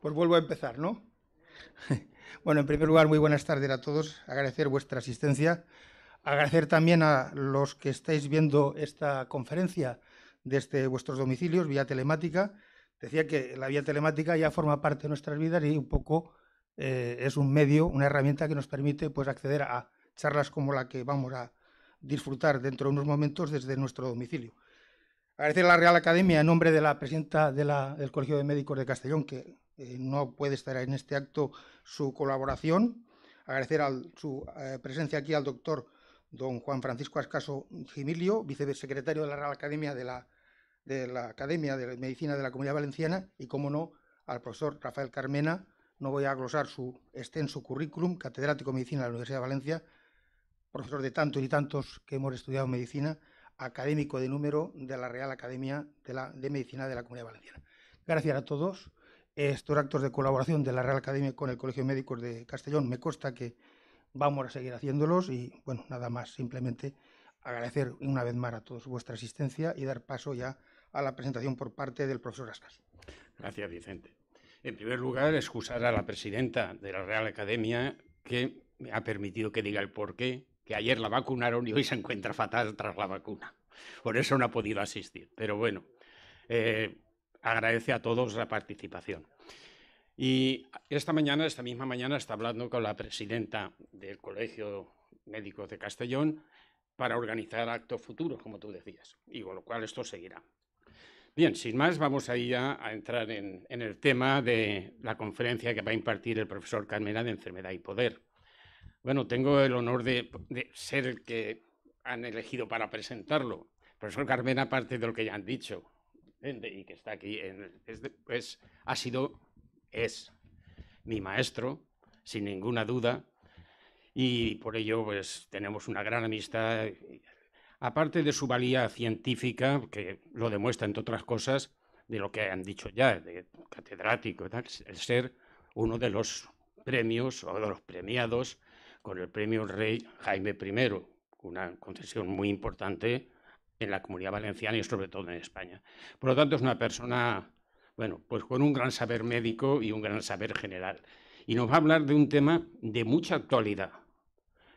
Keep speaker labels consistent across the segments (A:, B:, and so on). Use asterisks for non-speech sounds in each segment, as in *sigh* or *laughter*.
A: pues vuelvo a empezar, ¿no? *laughs* Bueno, en primer lugar, muy buenas tardes a todos. Agradecer vuestra asistencia. Agradecer también a los que estáis viendo esta conferencia desde vuestros domicilios vía telemática. Decía que la vía telemática ya forma parte de nuestras vidas y un poco eh, es un medio, una herramienta que nos permite pues, acceder a charlas como la que vamos a disfrutar dentro de unos momentos desde nuestro domicilio. Agradecer a la Real Academia en nombre de la presidenta del Colegio de Médicos de Castellón, que eh, no puede estar en este acto su colaboración. Agradecer su eh, presencia aquí al doctor don Juan Francisco Ascaso Gimilio, vicesecretario de la Real Academia de la, Academia de Medicina de la Comunidad Valenciana y, como no, al profesor Rafael Carmena. No voy a glosar su extenso currículum, catedrático de medicina de la Universidad de Valencia, profesor de tantos y tantos que hemos estudiado medicina, académico de número de la Real Academia de, la, de Medicina de la Comunidad Valenciana. Gracias a todos estos actos de colaboración de la Real Academia con el Colegio de Médicos de Castellón. Me consta que vamos a seguir haciéndolos y, bueno, nada más, simplemente agradecer una vez más a todos vuestra asistencia y dar paso ya a la presentación por parte del profesor Ascas.
B: Gracias, Vicente. En primer lugar, excusar a la presidenta de la Real Academia que me ha permitido que diga el porqué, que ayer la vacunaron y hoy se encuentra fatal tras la vacuna. Por eso no ha podido asistir. Pero bueno, eh, agradece a todos la participación. Y esta mañana, esta misma mañana, está hablando con la presidenta del Colegio Médico de Castellón para organizar actos futuros, como tú decías, y con lo cual esto seguirá. Bien, sin más, vamos ahí ya a entrar en, el tema de la conferencia que va a impartir el profesor Carmena de Enfermedad y Poder. Bueno, tengo el honor de, ser el que han elegido para presentarlo. El profesor Carmena, parte de lo que ya han dicho, y que está aquí, en, es, pues, ha sido, es mi maestro, sin ninguna duda, y por ello pues, tenemos una gran amistad. Aparte de su valía científica, que lo demuestra, entre otras cosas, de lo que han dicho ya, de catedrático, el ser uno de los premios o de los premiados con el premio Rey Jaime I, una concesión muy importante en la comunidad valenciana y sobre todo en España. Por lo tanto, es una persona, bueno, pues con un gran saber médico y un gran saber general. Y nos va a hablar de un tema de mucha actualidad,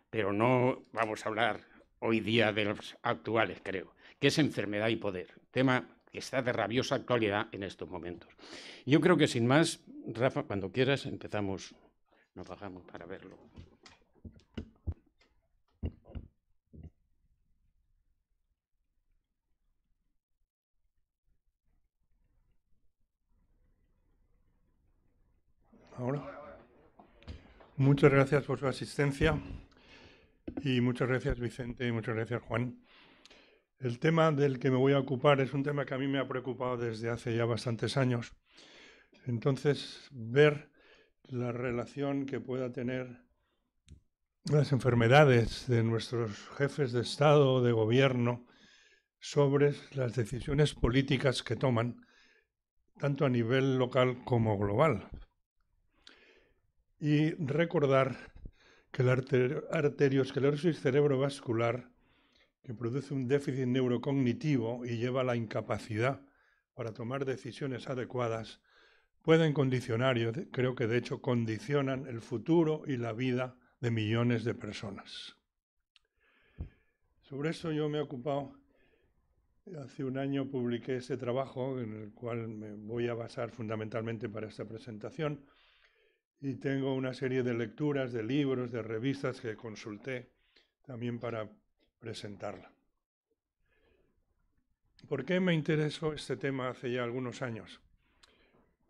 B: pero no vamos a hablar hoy día de los actuales, creo, que es enfermedad y poder, tema que está de rabiosa actualidad en estos momentos. Yo creo que sin más, Rafa, cuando quieras empezamos, nos bajamos para verlo.
C: Muchas gracias por su asistencia y muchas gracias Vicente y muchas gracias Juan. El tema del que me voy a ocupar es un tema que a mí me ha preocupado desde hace ya bastantes años. Entonces, ver la relación que pueda tener las enfermedades de nuestros jefes de Estado, o de gobierno, sobre las decisiones políticas que toman, tanto a nivel local como global y recordar que la arteriosclerosis cerebrovascular, que produce un déficit neurocognitivo y lleva a la incapacidad para tomar decisiones adecuadas, pueden condicionar, yo creo que de hecho condicionan el futuro y la vida de millones de personas. Sobre eso yo me he ocupado, hace un año publiqué ese trabajo en el cual me voy a basar fundamentalmente para esta presentación, y tengo una serie de lecturas, de libros, de revistas que consulté también para presentarla. ¿Por qué me interesó este tema hace ya algunos años?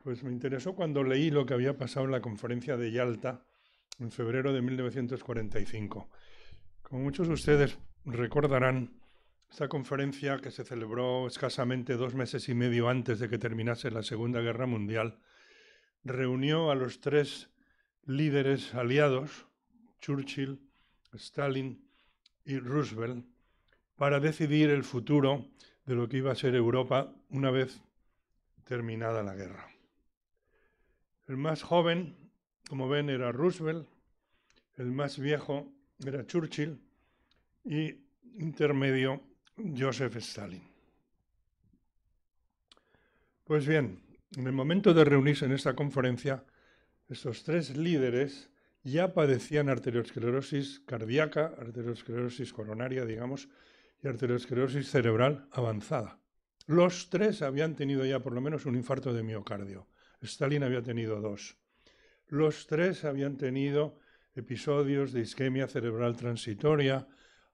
C: Pues me interesó cuando leí lo que había pasado en la conferencia de Yalta en febrero de 1945. Como muchos de ustedes recordarán, esta conferencia que se celebró escasamente dos meses y medio antes de que terminase la Segunda Guerra Mundial reunió a los tres líderes aliados, Churchill, Stalin y Roosevelt, para decidir el futuro de lo que iba a ser Europa una vez terminada la guerra. El más joven, como ven, era Roosevelt, el más viejo era Churchill y intermedio Joseph Stalin. Pues bien, en el momento de reunirse en esta conferencia, estos tres líderes ya padecían arteriosclerosis cardíaca, arteriosclerosis coronaria, digamos, y arteriosclerosis cerebral avanzada. Los tres habían tenido ya por lo menos un infarto de miocardio. Stalin había tenido dos. Los tres habían tenido episodios de isquemia cerebral transitoria,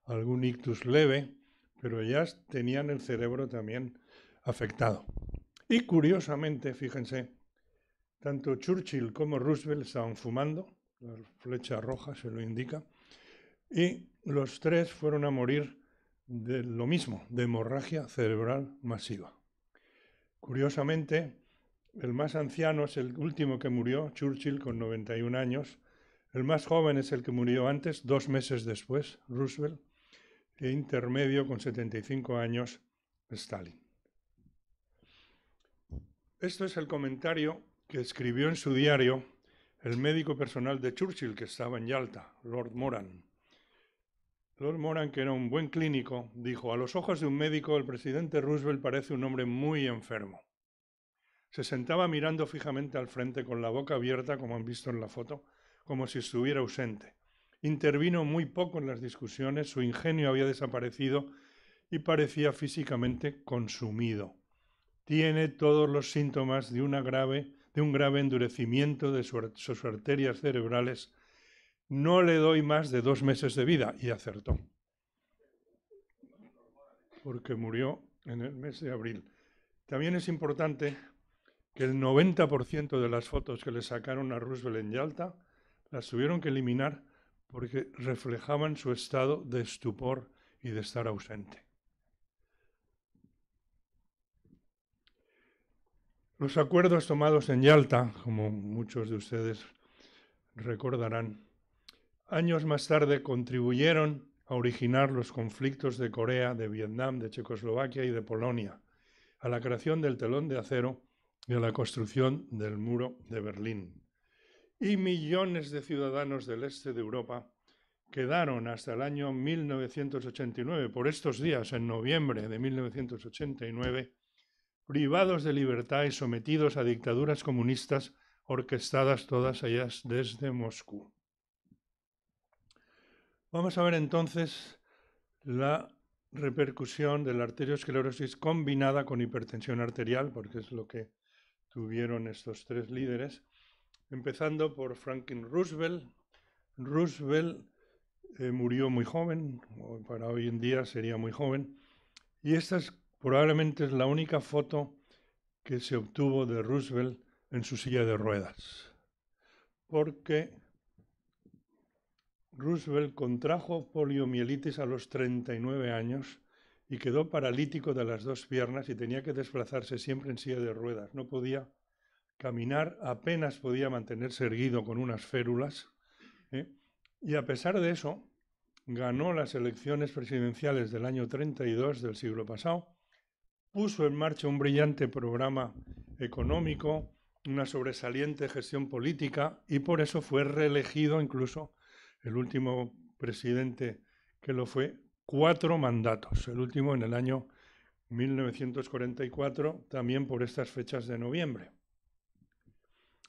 C: algún ictus leve, pero ya tenían el cerebro también afectado. Y curiosamente, fíjense, tanto Churchill como Roosevelt estaban fumando, la flecha roja se lo indica, y los tres fueron a morir de lo mismo, de hemorragia cerebral masiva. Curiosamente, el más anciano es el último que murió, Churchill, con 91 años. El más joven es el que murió antes, dos meses después, Roosevelt. E intermedio, con 75 años, Stalin. Esto es el comentario que escribió en su diario el médico personal de Churchill que estaba en Yalta, Lord Moran. Lord Moran, que era un buen clínico, dijo, a los ojos de un médico el presidente Roosevelt parece un hombre muy enfermo. Se sentaba mirando fijamente al frente con la boca abierta, como han visto en la foto, como si estuviera ausente. Intervino muy poco en las discusiones, su ingenio había desaparecido y parecía físicamente consumido tiene todos los síntomas de, un grave endurecimiento de sus arterias cerebrales. No le doy más de dos meses de vida. Y acertó. Porque murió en el mes de abril. También es importante que el 90% de las fotos que le sacaron a Roosevelt en Yalta las tuvieron que eliminar porque reflejaban su estado de estupor y de estar ausente. Los acuerdos tomados en Yalta, como muchos de ustedes recordarán, años más tarde contribuyeron a originar los conflictos de Corea, de Vietnam, de Checoslovaquia y de Polonia, a la creación del telón de acero y a la construcción del muro de Berlín. Y millones de ciudadanos del este de Europa quedaron hasta el año 1989, por estos días, en noviembre de 1989, privados de libertad y sometidos a dictaduras comunistas orquestadas todas ellas desde Moscú. Vamos a ver entonces la repercusión de la arteriosclerosis combinada con hipertensión arterial, porque es lo que tuvieron estos tres líderes, empezando por Franklin Roosevelt. Roosevelt eh, murió muy joven, para hoy en día sería muy joven, y estas Probablemente es la única foto que se obtuvo de Roosevelt en su silla de ruedas, porque Roosevelt contrajo poliomielitis a los 39 años y quedó paralítico de las dos piernas y tenía que desplazarse siempre en silla de ruedas. No podía caminar, apenas podía mantenerse erguido con unas férulas. ¿eh? Y a pesar de eso, ganó las elecciones presidenciales del año 32 del siglo pasado puso en marcha un brillante programa económico, una sobresaliente gestión política y por eso fue reelegido incluso el último presidente que lo fue cuatro mandatos, el último en el año 1944, también por estas fechas de noviembre.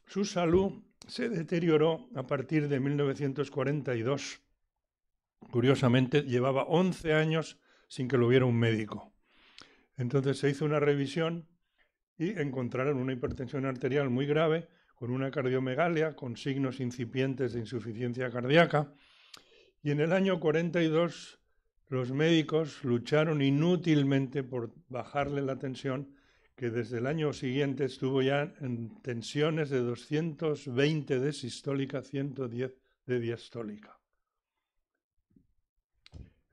C: Su salud se deterioró a partir de 1942. Curiosamente, llevaba 11 años sin que lo viera un médico. Entonces se hizo una revisión y encontraron una hipertensión arterial muy grave, con una cardiomegalia, con signos incipientes de insuficiencia cardíaca. Y en el año 42 los médicos lucharon inútilmente por bajarle la tensión, que desde el año siguiente estuvo ya en tensiones de 220 de sistólica, 110 de diastólica.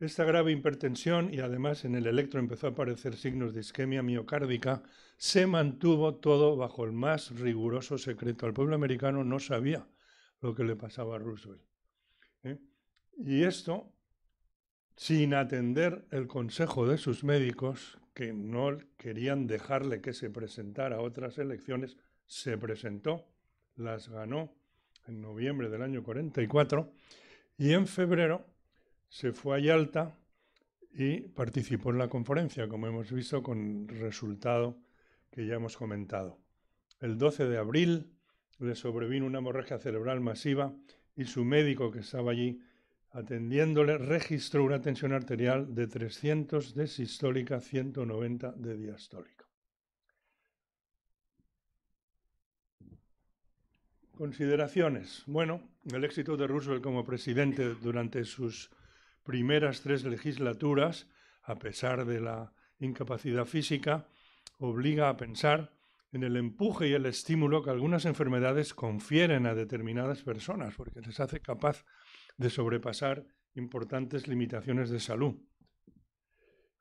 C: Esta grave hipertensión, y además en el electro empezó a aparecer signos de isquemia miocárdica, se mantuvo todo bajo el más riguroso secreto. El pueblo americano no sabía lo que le pasaba a Roosevelt. ¿eh? Y esto sin atender el consejo de sus médicos, que no querían dejarle que se presentara a otras elecciones, se presentó, las ganó en noviembre del año 44 y en febrero se fue a Yalta y participó en la conferencia, como hemos visto, con resultado que ya hemos comentado. El 12 de abril le sobrevino una hemorragia cerebral masiva y su médico que estaba allí atendiéndole registró una tensión arterial de 300 de sistólica, 190 de diastólica. Consideraciones. Bueno, el éxito de Roosevelt como presidente durante sus primeras tres legislaturas, a pesar de la incapacidad física, obliga a pensar en el empuje y el estímulo que algunas enfermedades confieren a determinadas personas, porque les hace capaz de sobrepasar importantes limitaciones de salud.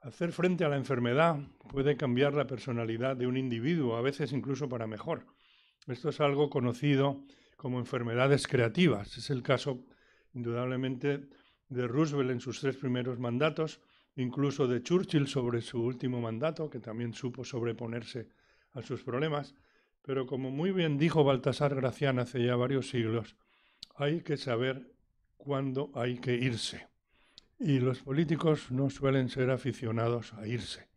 C: Hacer frente a la enfermedad puede cambiar la personalidad de un individuo, a veces incluso para mejor. Esto es algo conocido como enfermedades creativas. Es el caso, indudablemente, de Roosevelt en sus tres primeros mandatos, incluso de Churchill sobre su último mandato, que también supo sobreponerse a sus problemas. Pero como muy bien dijo Baltasar Gracián hace ya varios siglos, hay que saber cuándo hay que irse. Y los políticos no suelen ser aficionados a irse,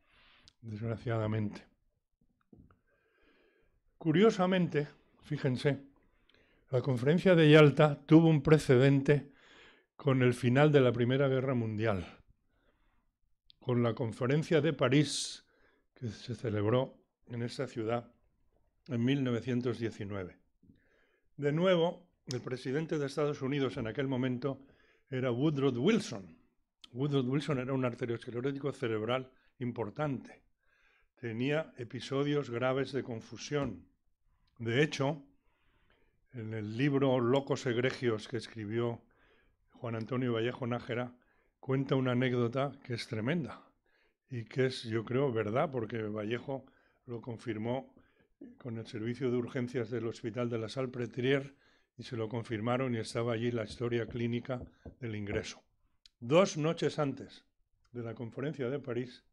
C: desgraciadamente. Curiosamente, fíjense, la conferencia de Yalta tuvo un precedente con el final de la Primera Guerra Mundial, con la conferencia de París que se celebró en esa ciudad en 1919. De nuevo, el presidente de Estados Unidos en aquel momento era Woodrow Wilson. Woodrow Wilson era un arteriosclerótico cerebral importante. Tenía episodios graves de confusión. De hecho, en el libro Locos Egregios que escribió Juan Antonio Vallejo Nájera, cuenta una anécdota que es tremenda y que es, yo creo, verdad, porque Vallejo lo confirmó con el servicio de urgencias del Hospital de la Pretrier y se lo confirmaron y estaba allí la historia clínica del ingreso. Dos noches antes de la conferencia de París,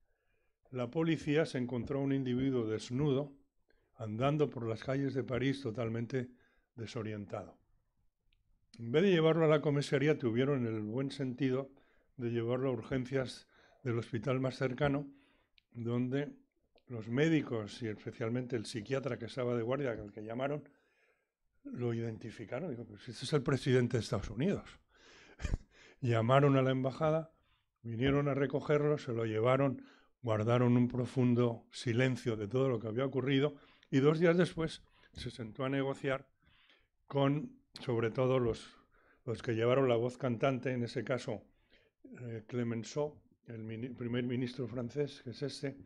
C: la policía se encontró a un individuo desnudo andando por las calles de París totalmente desorientado. En vez de llevarlo a la comisaría, tuvieron el buen sentido de llevarlo a urgencias del hospital más cercano, donde los médicos y especialmente el psiquiatra que estaba de guardia, al que llamaron, lo identificaron. Dijo, pues este es el presidente de Estados Unidos. *laughs* Llamaron a la embajada, vinieron a recogerlo, se lo llevaron, guardaron un profundo silencio de todo lo que había ocurrido y dos días después se sentó a negociar con sobre todo los, que llevaron la voz cantante, en ese caso eh, Clemenceau, el, primer ministro francés, que es este,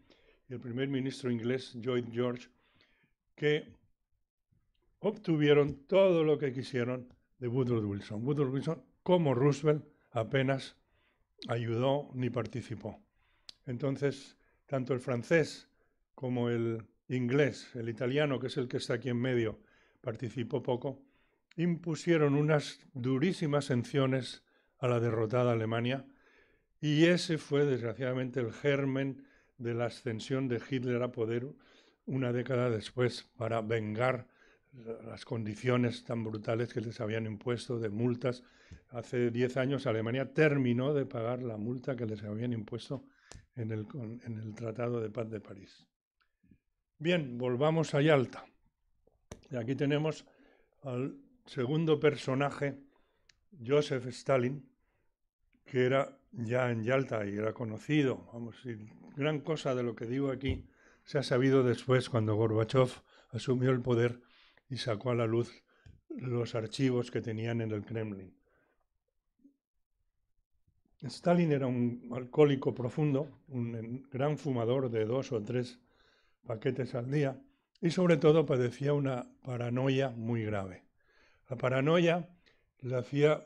C: y el primer ministro inglés, Lloyd George, que obtuvieron todo lo que quisieron de Woodrow Wilson. Woodrow Wilson, como Roosevelt, apenas ayudó ni participó. Entonces, tanto el francés como el inglés, el italiano, que es el que está aquí en medio, participó poco, impusieron unas durísimas sanciones a la derrotada Alemania y ese fue desgraciadamente el germen de la ascensión de Hitler a poder una década después para vengar las condiciones tan brutales que les habían impuesto de multas. Hace 10 años Alemania terminó de pagar la multa que les habían impuesto en el, Tratado de Paz de París. Bien, volvamos a Yalta. Y aquí tenemos al segundo personaje, Joseph Stalin, que era ya en Yalta y era conocido. Vamos, gran cosa de lo que digo aquí se ha sabido después cuando Gorbachev asumió el poder y sacó a la luz los archivos que tenían en el Kremlin. Stalin era un alcohólico profundo, un gran fumador de dos o tres paquetes al día y sobre todo padecía una paranoia muy grave. La paranoia le hacía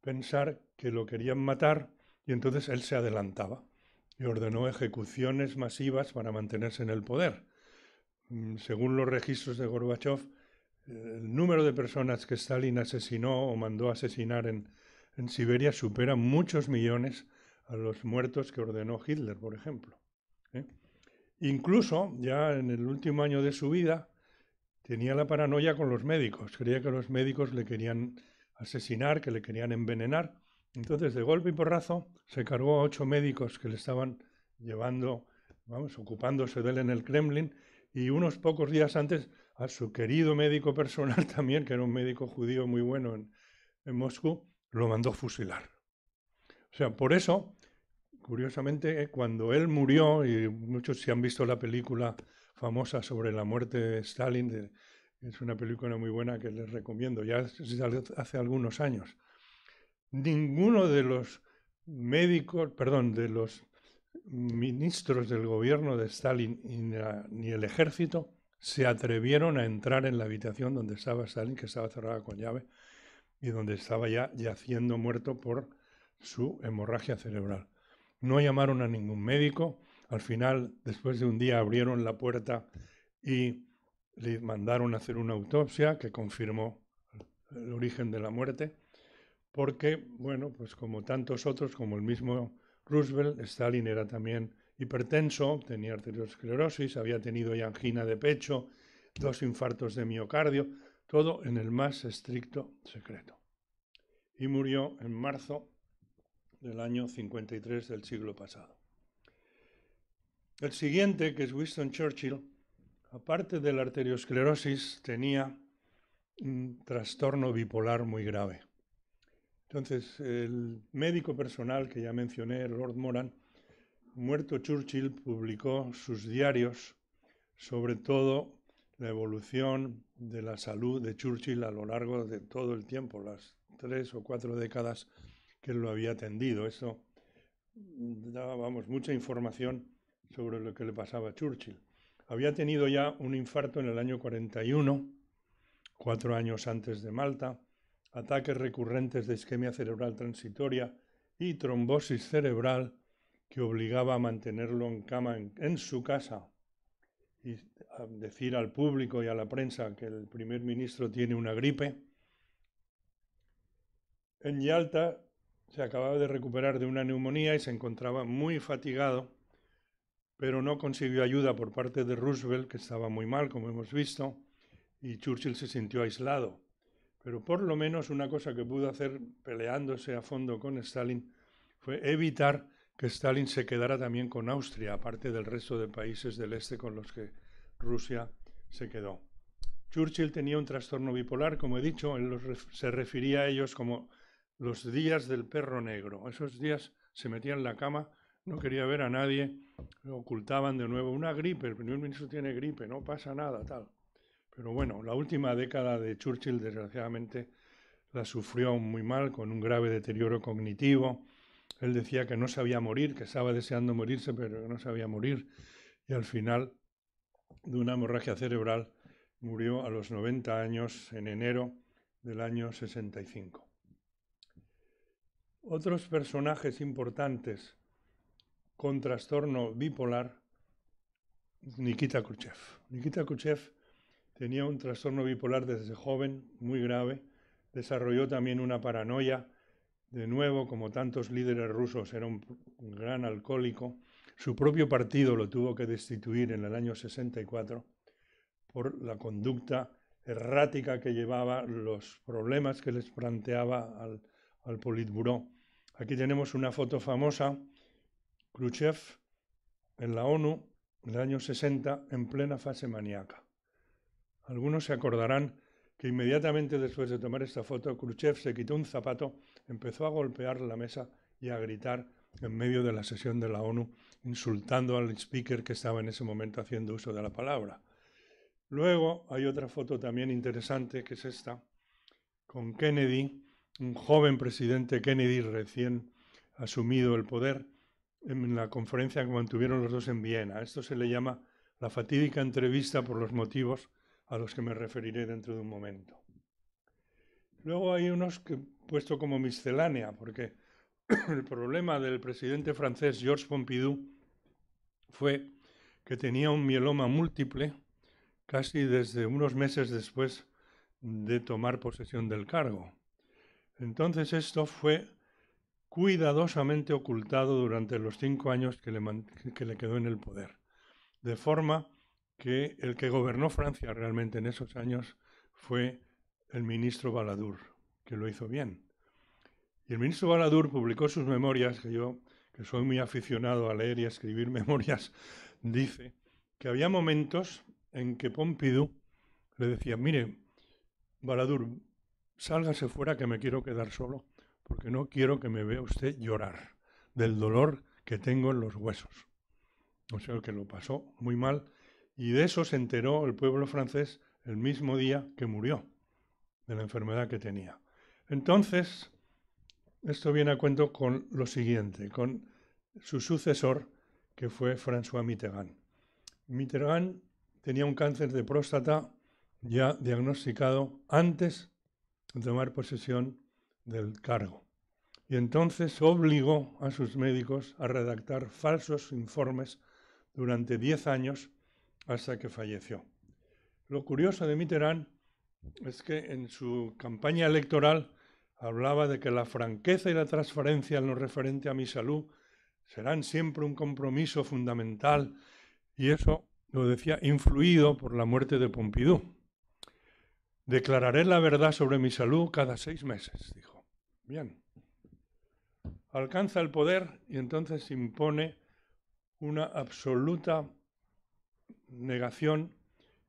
C: pensar que lo querían matar y entonces él se adelantaba y ordenó ejecuciones masivas para mantenerse en el poder. Mm, según los registros de Gorbachev, eh, el número de personas que Stalin asesinó o mandó asesinar en, Siberia supera muchos millones a los muertos que ordenó Hitler, por ejemplo. ¿eh? Incluso ya en el último año de su vida, tenía la paranoia con los médicos, creía que los médicos le querían asesinar, que le querían envenenar. Entonces, de golpe y porrazo, se cargó a ocho médicos que le estaban llevando, vamos, ocupándose de él en el Kremlin, y unos pocos días antes a su querido médico personal *laughs* también, que era un médico judío muy bueno en, Moscú, lo mandó fusilar. O sea, por eso, curiosamente, cuando él murió, y muchos se han visto la película famosa sobre la muerte de Stalin. es una película muy buena que les recomiendo, ya hace algunos años. Ninguno de los médicos, perdón, de los ministros del gobierno de Stalin ni el ejército se atrevieron a entrar en la habitación donde estaba Stalin, que estaba cerrada con llave, y donde estaba ya yaciendo muerto por su hemorragia cerebral. No llamaron a ningún médico, al final, después de un día, abrieron la puerta y le mandaron a hacer una autopsia que confirmó el origen de la muerte, porque, bueno, pues como tantos otros, como el mismo Roosevelt, Stalin era también hipertenso, tenía arteriosclerosis, había tenido ya angina de pecho, dos infartos de miocardio, todo en el más estricto secreto. Y murió en marzo del año 53 del siglo pasado. El siguiente, que es Winston Churchill, aparte de la arteriosclerosis, tenía un trastorno bipolar muy grave. Entonces, el médico personal que ya mencioné, Lord Moran, muerto Churchill, publicó sus diarios, sobre todo la evolución de la salud de Churchill a lo largo de todo el tiempo, las tres o cuatro décadas que lo había atendido. Eso dábamos mucha información sobre lo que le pasaba a Churchill. Había tenido ya un infarto en el año 41, cuatro años antes de Malta, ataques recurrentes de isquemia cerebral transitoria y trombosis cerebral que obligaba a mantenerlo en cama en, su casa y a decir al público y a la prensa que el primer ministro tiene una gripe. En Yalta se acababa de recuperar de una neumonía y se encontraba muy fatigado pero no consiguió ayuda por parte de Roosevelt, que estaba muy mal, como hemos visto, y Churchill se sintió aislado. Pero por lo menos una cosa que pudo hacer peleándose a fondo con Stalin fue evitar que Stalin se quedara también con Austria, aparte del resto de países del este con los que Rusia se quedó. Churchill tenía un trastorno bipolar, como he dicho, se refería a ellos como los días del perro negro. Esos días se metía en la cama no quería ver a nadie, ocultaban de nuevo una gripe, el primer ministro tiene gripe, no pasa nada, tal. Pero bueno, la última década de Churchill, desgraciadamente, la sufrió muy mal, con un grave deterioro cognitivo. Él decía que no sabía morir, que estaba deseando morirse, pero que no sabía morir. Y al final, de una hemorragia cerebral, murió a los 90 años en enero del año 65. Otros personajes importantes con trastorno bipolar Nikita Khrushchev. Nikita Khrushchev tenía un trastorno bipolar desde joven, muy grave. Desarrolló también una paranoia. De nuevo, como tantos líderes rusos, era un, gran alcohólico. Su propio partido lo tuvo que destituir en el año 64 por la conducta errática que llevaba, los problemas que les planteaba al, al Politburó. Aquí tenemos una foto famosa Khrushchev en la ONU en el año 60 en plena fase maníaca. Algunos se acordarán que inmediatamente después de tomar esta foto, Khrushchev se quitó un zapato, empezó a golpear la mesa y a gritar en medio de la sesión de la ONU, insultando al speaker que estaba en ese momento haciendo uso de la palabra. Luego hay otra foto también interesante, que es esta, con Kennedy, un joven presidente Kennedy recién asumido el poder, en la conferencia que mantuvieron los dos en Viena. Esto se le llama la fatídica entrevista por los motivos a los que me referiré dentro de un momento. Luego hay unos que he puesto como miscelánea, porque *clears throat* el problema del presidente francés Georges Pompidou fue que tenía un mieloma múltiple casi desde unos meses después de tomar posesión del cargo. Entonces esto fue cuidadosamente ocultado durante los cinco años que le, quedó en el poder. De forma que el que gobernó Francia realmente en esos años fue el ministro Baladur, que lo hizo bien. Y el ministro Baladur publicó sus memorias, que yo, que soy muy aficionado a leer y a escribir *laughs* memorias, dice que había momentos en que Pompidou le decía, mire, Baladur, sálgase fuera que me quiero quedar solo porque no quiero que me vea usted llorar del dolor que tengo en los huesos. O sea, que lo pasó muy mal y de eso se enteró el pueblo francés el mismo día que murió, de la enfermedad que tenía. Entonces, esto viene a cuento con lo siguiente, con su sucesor, que fue François Mitterrand. Mitterrand tenía un cáncer de próstata ya diagnosticado antes de tomar posesión del cargo. Y entonces obligó a sus médicos a redactar falsos informes durante 10 años hasta que falleció. Lo curioso de Mitterrand es que en su campaña electoral hablaba de que la franqueza y la transparencia en lo referente a mi salud serán siempre un compromiso fundamental y eso lo decía influido por la muerte de Pompidou. Declararé la verdad sobre mi salud cada seis meses, dijo. Bien. Alcanza el poder y entonces impone una absoluta negación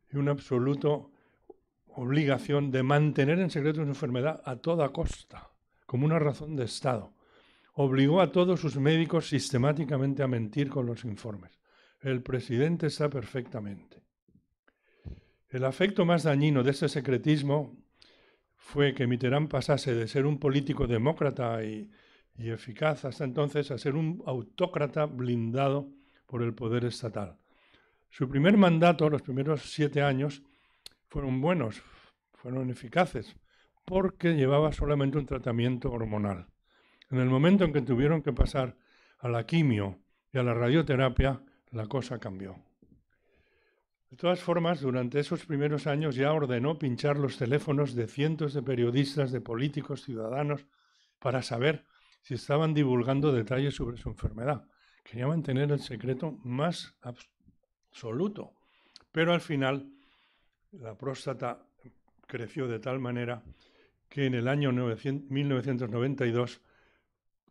C: y una absoluta obligación de mantener en secreto su enfermedad a toda costa, como una razón de Estado. Obligó a todos sus médicos sistemáticamente a mentir con los informes. El presidente está perfectamente. El afecto más dañino de ese secretismo fue que Mitterrand pasase de ser un político demócrata y, y eficaz hasta entonces a ser un autócrata blindado por el poder estatal. Su primer mandato, los primeros siete años, fueron buenos, fueron eficaces, porque llevaba solamente un tratamiento hormonal. En el momento en que tuvieron que pasar a la quimio y a la radioterapia, la cosa cambió. De todas formas, durante esos primeros años ya ordenó pinchar los teléfonos de cientos de periodistas, de políticos, ciudadanos, para saber si estaban divulgando detalles sobre su enfermedad. Quería mantener el secreto más absoluto. Pero al final, la próstata creció de tal manera que en el año 1992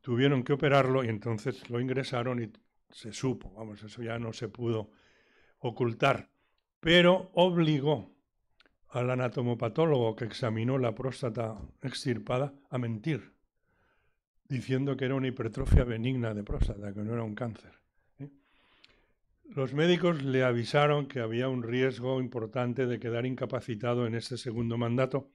C: tuvieron que operarlo y entonces lo ingresaron y se supo, vamos, eso ya no se pudo ocultar pero obligó al anatomopatólogo que examinó la próstata extirpada a mentir, diciendo que era una hipertrofia benigna de próstata, que no era un cáncer. ¿eh? Los médicos le avisaron que había un riesgo importante de quedar incapacitado en este segundo mandato.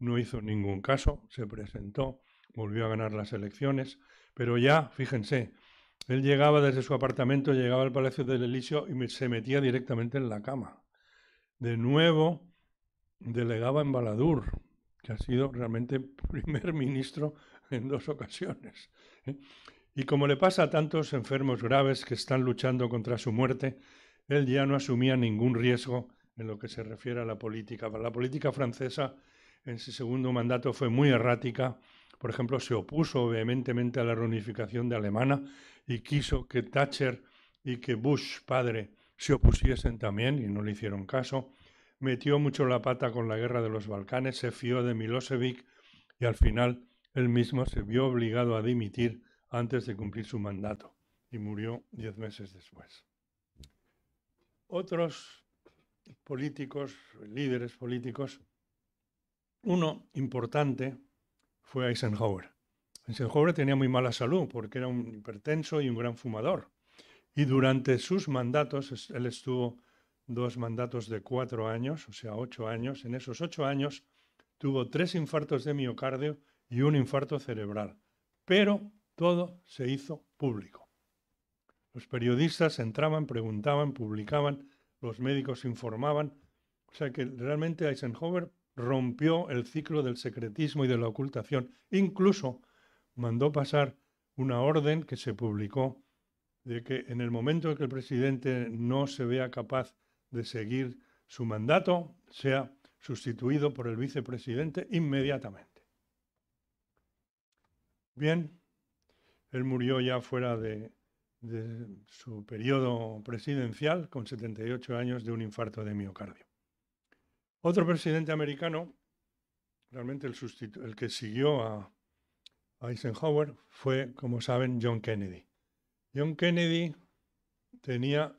C: No hizo ningún caso, se presentó, volvió a ganar las elecciones, pero ya, fíjense, él llegaba desde su apartamento, llegaba al Palacio del Elíseo y se metía directamente en la cama. De nuevo, delegaba en Baladur, que ha sido realmente primer *laughs* ministro en dos ocasiones. ¿eh? Y como le pasa a tantos enfermos graves que están luchando contra su muerte, él ya no asumía ningún riesgo en lo que se refiere a la política. La política francesa en su segundo mandato fue muy errática. Por ejemplo, se opuso vehementemente a la reunificación de Alemania y quiso que Thatcher y que Bush padre se opusiesen también y no le hicieron caso, metió mucho la pata con la guerra de los Balcanes, se fió de Milosevic y al final él mismo se vio obligado a dimitir antes de cumplir su mandato y murió diez meses después. Otros políticos, líderes políticos, uno importante fue Eisenhower. Eisenhower tenía muy mala salud porque era un hipertenso y un gran fumador. Y durante sus mandatos, él estuvo dos mandatos de cuatro años, o sea, ocho años. En esos ocho años tuvo tres infartos de miocardio y un infarto cerebral. Pero todo se hizo público. Los periodistas entraban, preguntaban, publicaban, los médicos informaban. O sea que realmente Eisenhower rompió el ciclo del secretismo y de la ocultación. Incluso mandó pasar una orden que se publicó de que en el momento en que el presidente no se vea capaz de seguir su mandato, sea sustituido por el vicepresidente inmediatamente. Bien, él murió ya fuera de, su periodo presidencial con 78 años de un infarto de miocardio. Otro presidente americano, realmente el, el que siguió a, Eisenhower fue, como saben, John Kennedy. John Kennedy tenía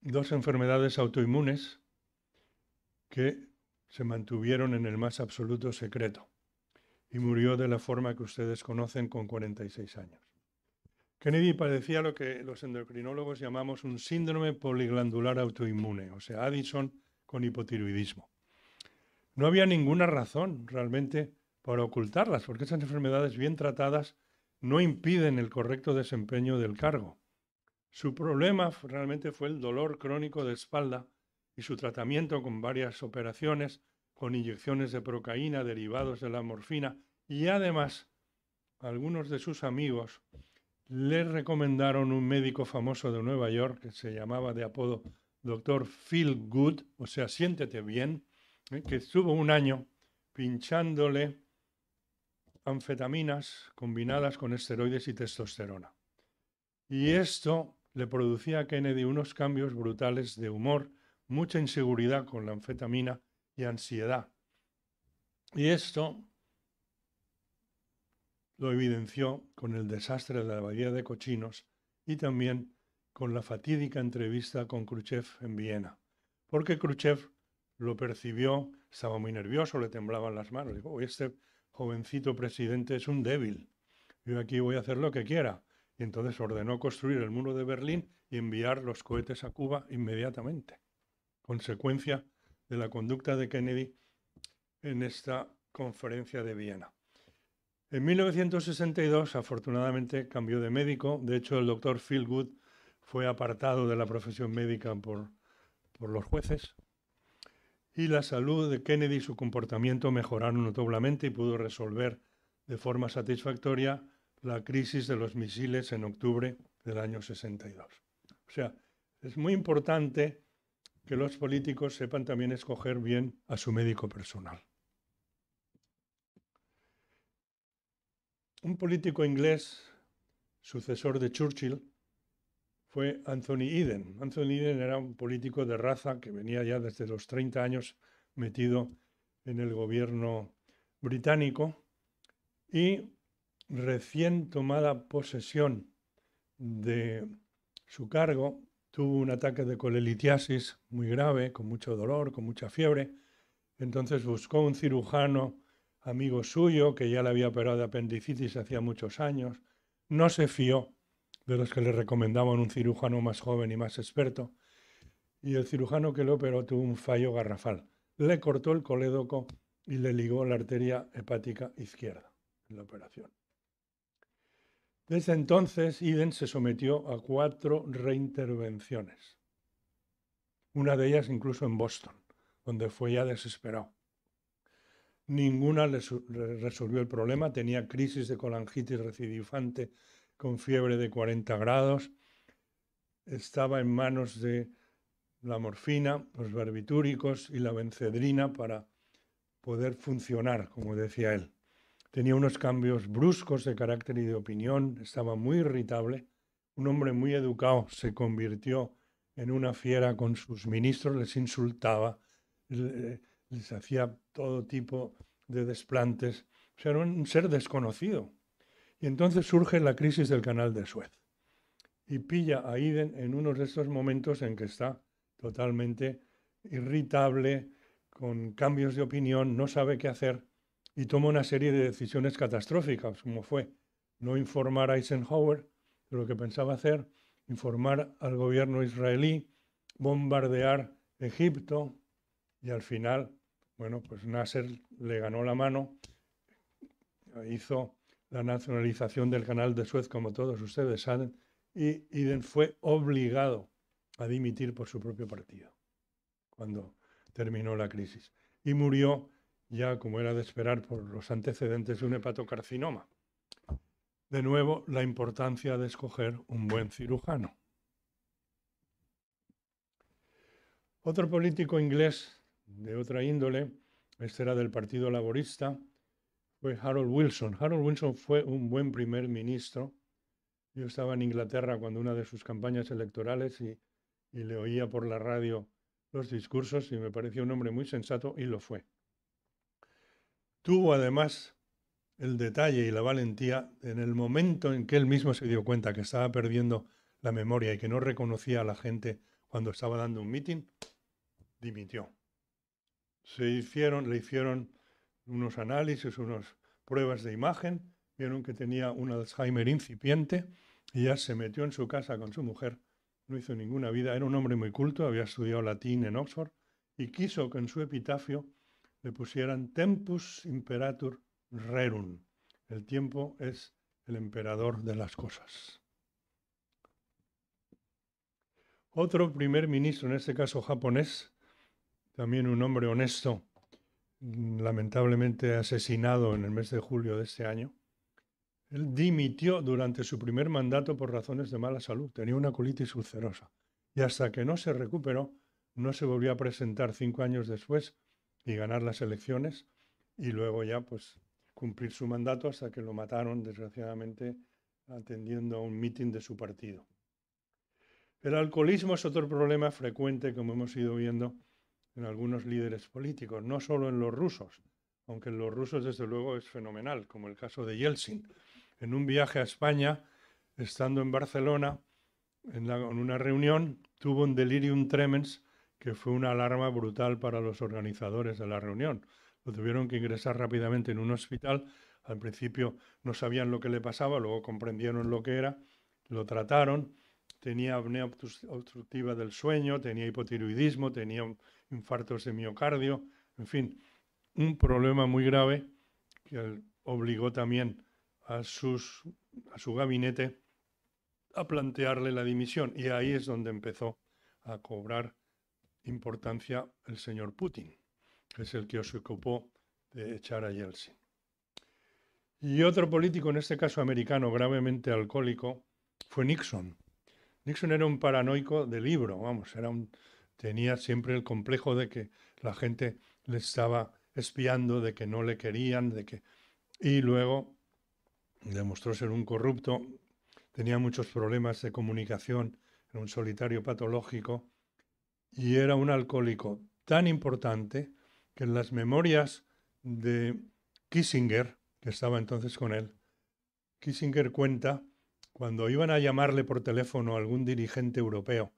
C: dos enfermedades autoinmunes que se mantuvieron en el más absoluto secreto y murió de la forma que ustedes conocen con 46 años. Kennedy padecía lo que los endocrinólogos llamamos un síndrome poliglandular autoinmune, o sea, Addison con hipotiroidismo. No había ninguna razón realmente para ocultarlas, porque esas enfermedades bien tratadas no impiden el correcto desempeño del cargo. Su problema realmente fue el dolor crónico de espalda y su tratamiento con varias operaciones, con inyecciones de procaína derivados de la morfina y además algunos de sus amigos le recomendaron un médico famoso de Nueva York que se llamaba de apodo doctor Feel Good, o sea, siéntete bien, ¿eh? que estuvo un año pinchándole anfetaminas combinadas con esteroides y testosterona. Y esto le producía a Kennedy unos cambios brutales de humor, mucha inseguridad con la anfetamina y ansiedad. Y esto lo evidenció con el desastre de la Bahía de Cochinos y también con la fatídica entrevista con Khrushchev en Viena, porque Khrushchev lo percibió, estaba muy nervioso, le temblaban las manos, dijo, este jovencito presidente es un débil. Yo aquí voy a hacer lo que quiera. Y entonces ordenó construir el muro de Berlín y enviar los cohetes a Cuba inmediatamente. Consecuencia de la conducta de Kennedy en esta conferencia de Viena. En 1962, afortunadamente, cambió de médico. De hecho, el doctor Good fue apartado de la profesión médica por los jueces, y la salud de Kennedy y su comportamiento mejoraron notablemente y pudo resolver de forma satisfactoria la crisis de los misiles en octubre del año 62. O sea, es muy importante que los políticos sepan también escoger bien a su médico personal. Un político inglés, sucesor de Churchill, fue Anthony Eden. Anthony Eden era un político de raza que venía ya desde los 30 años metido en el gobierno británico y recién tomada posesión de su cargo tuvo un ataque de colelitiasis muy grave, con mucho dolor, con mucha fiebre. Entonces buscó un cirujano amigo suyo que ya le había operado de apendicitis hacía muchos años. No se fió de los que le recomendaban un cirujano más joven y más experto, y el cirujano que lo operó tuvo un fallo garrafal. Le cortó el colédoco y le ligó la arteria hepática izquierda en la operación. Desde entonces, Iden se sometió a cuatro reintervenciones. Una de ellas incluso en Boston, donde fue ya desesperado. Ninguna le resolvió el problema, tenía crisis de colangitis recidivante con fiebre de 40 grados, estaba en manos de la morfina, los barbitúricos y la bencedrina para poder funcionar, como decía él. Tenía unos cambios bruscos de carácter y de opinión, estaba muy irritable, un hombre muy educado, se convirtió en una fiera con sus ministros, les insultaba, les hacía todo tipo de desplantes. O era un ser desconocido, y entonces surge la crisis del canal de Suez y pilla a Iden en uno de estos momentos en que está totalmente irritable, con cambios de opinión, no sabe qué hacer y toma una serie de decisiones catastróficas, como fue no informar a Eisenhower de lo que pensaba hacer, informar al gobierno israelí, bombardear Egipto y al final, bueno, pues Nasser le ganó la mano, hizo la nacionalización del canal de Suez, como todos ustedes saben, y Eden fue obligado a dimitir por su propio partido cuando terminó la crisis. Y murió ya, como era de esperar, por los antecedentes de un hepatocarcinoma. De nuevo, la importancia de escoger un buen cirujano. Otro político inglés de otra índole, este era del Partido Laborista, fue Harold Wilson. Harold Wilson fue un buen primer ministro. Yo estaba en Inglaterra cuando una de sus campañas electorales y, le oía por la radio los discursos y me pareció un hombre muy sensato y lo fue. Tuvo además el detalle y la valentía en el momento en que él mismo se dio cuenta que estaba perdiendo la memoria y que no reconocía a la gente cuando estaba dando un mitin, dimitió. Se hicieron, le hicieron unos análisis, unas pruebas de imagen, vieron que tenía un Alzheimer incipiente y ya se metió en su casa con su mujer, no hizo ninguna vida, era un hombre muy culto, había estudiado latín en Oxford y quiso que en su epitafio le pusieran tempus imperatur rerum, el tiempo es el emperador de las cosas. Otro primer ministro, en este caso japonés, también un hombre honesto, Mm, lamentablemente asesinado en el mes de julio de este año, él dimitió durante su primer mandato por razones de mala salud. Tenía una colitis ulcerosa. Y hasta que no se recuperó, no se volvió a presentar cinco años después y ganar las elecciones y luego ya pues cumplir su mandato hasta que lo mataron desgraciadamente atendiendo a un mitin de su partido. El alcoholismo es otro problema frecuente, como hemos ido viendo, en algunos líderes políticos, no solo en los rusos, aunque en los rusos desde luego es fenomenal, como el caso de Yeltsin. En un viaje a España, estando en Barcelona, en, una reunión, tuvo un delirium tremens que fue una alarma brutal para los organizadores de la reunión. Lo tuvieron que ingresar rápidamente en un hospital. Al principio no sabían lo que le pasaba, luego comprendieron lo que era, lo trataron. Tenía apnea obstructiva del sueño, tenía hipotiroidismo, tenía infartos de miocardio, en fin, un problema muy grave que obligó también a, a su gabinete a plantearle la dimisión. Y ahí es donde empezó a cobrar importancia el señor Putin, que es el que os ocupó de echar a Yeltsin. Y otro político, en este caso americano, gravemente alcohólico, fue Nixon. Nixon era un paranoico de libro, vamos, era un tenía siempre el complejo de que la gente le estaba espiando, de que no le querían, de que... Y luego demostró ser un corrupto, tenía muchos problemas de comunicación, era un solitario patológico y era un alcohólico tan importante que en las memorias de Kissinger, que estaba entonces con él, Kissinger cuenta cuando iban a llamarle por teléfono a algún dirigente europeo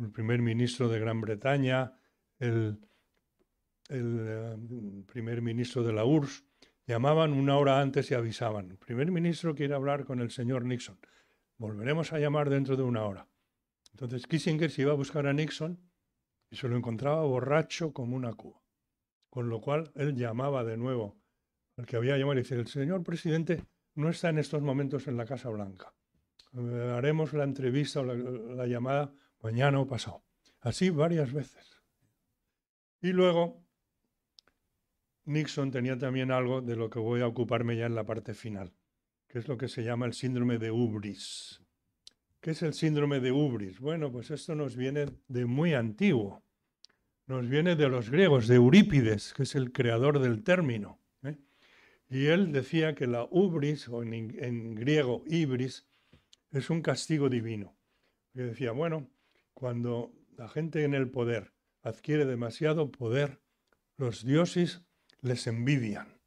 C: el primer ministro de Gran Bretaña, el, eh, primer ministro de la URSS, llamaban una hora antes y avisaban, el primer ministro quiere hablar con el señor Nixon, volveremos a llamar dentro de una hora. Entonces Kissinger se iba a buscar a Nixon y se lo encontraba borracho como una cuba. Con lo cual él llamaba de nuevo al que había llamado y decía, el señor presidente no está en estos momentos en la Casa Blanca. Eh, haremos la entrevista o la llamada mañana o Así varias veces. Y luego, Nixon tenía también algo de lo que voy a ocuparme ya en la parte final, que es lo que se llama el síndrome de Ubris. ¿Qué es el síndrome de Ubris? Bueno, pues esto nos viene de muy antiguo. Nos viene de los griegos, de Eurípides, que es el creador del término. ¿eh? Y él decía que la Ubris, o en, en griego Ibris, es un castigo divino. Y decía, bueno, cuando la gente en el poder adquiere demasiado poder, los dioses les envidian.